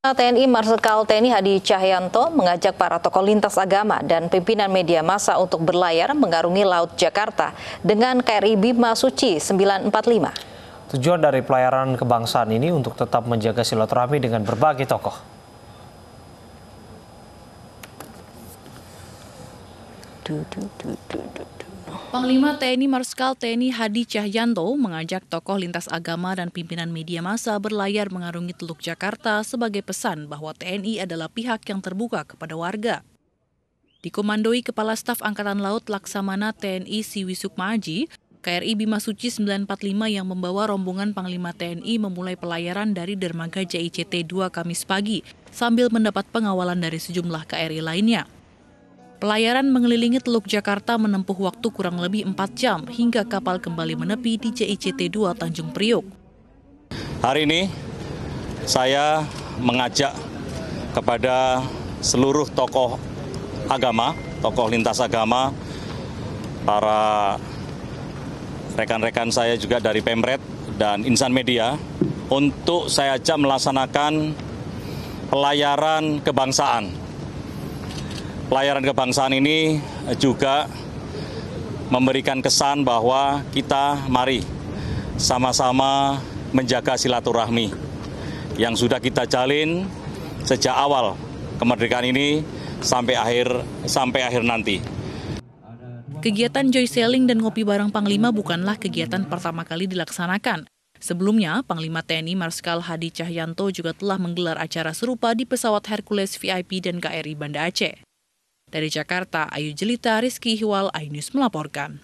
TNI Marsikal TNI Hadi Cahyanto mengajak para tokoh lintas agama dan pimpinan media massa untuk berlayar mengarungi Laut Jakarta dengan KRI Bima Suci 945. Tujuan dari pelayaran kebangsaan ini untuk tetap menjaga silaturahmi dengan berbagai tokoh. Du, du, du, du, du, Panglima TNI Marskal TNI Hadi Cahyanto mengajak tokoh lintas agama dan pimpinan media massa berlayar mengarungi Teluk Jakarta sebagai pesan bahwa TNI adalah pihak yang terbuka kepada warga. Dikomandoi Kepala Staf Angkatan Laut Laksamana TNI Siwi Sukmaji, KRI Bimasuci 945 yang membawa rombongan Panglima TNI memulai pelayaran dari dermaga JICT 2 Kamis pagi sambil mendapat pengawalan dari sejumlah KRI lainnya. Pelayaran mengelilingi Teluk Jakarta menempuh waktu kurang lebih 4 jam hingga kapal kembali menepi di JICT 2 Tanjung Priuk. Hari ini saya mengajak kepada seluruh tokoh agama, tokoh lintas agama, para rekan-rekan saya juga dari Pemret dan Insan Media untuk saya ajak melaksanakan pelayaran kebangsaan Pelayaran kebangsaan ini juga memberikan kesan bahwa kita mari sama-sama menjaga silaturahmi yang sudah kita jalin sejak awal kemerdekaan ini sampai akhir sampai akhir nanti. Kegiatan joy selling dan ngopi bareng Panglima bukanlah kegiatan pertama kali dilaksanakan. Sebelumnya, Panglima TNI Marskal Hadi Cahyanto juga telah menggelar acara serupa di pesawat Hercules VIP dan KRI Banda Aceh. Dari Jakarta, Ayu Jelita, Rizky Hiwal, Ainus melaporkan.